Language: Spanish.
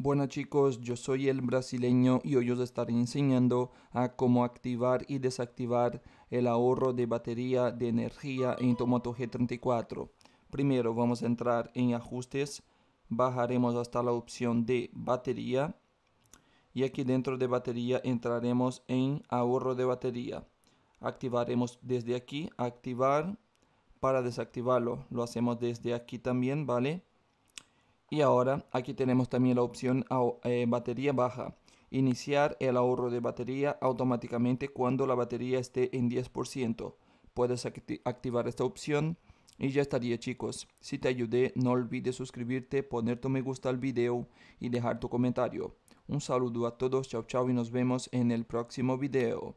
Bueno chicos, yo soy el brasileño y hoy os estaré enseñando a cómo activar y desactivar el ahorro de batería de energía en Tomoto G34. Primero vamos a entrar en ajustes, bajaremos hasta la opción de batería y aquí dentro de batería entraremos en ahorro de batería. Activaremos desde aquí, activar para desactivarlo. Lo hacemos desde aquí también, ¿vale? vale y ahora aquí tenemos también la opción eh, batería baja. Iniciar el ahorro de batería automáticamente cuando la batería esté en 10%. Puedes activar esta opción y ya estaría chicos. Si te ayudé no olvides suscribirte, poner tu me gusta al video y dejar tu comentario. Un saludo a todos, chao chao y nos vemos en el próximo video.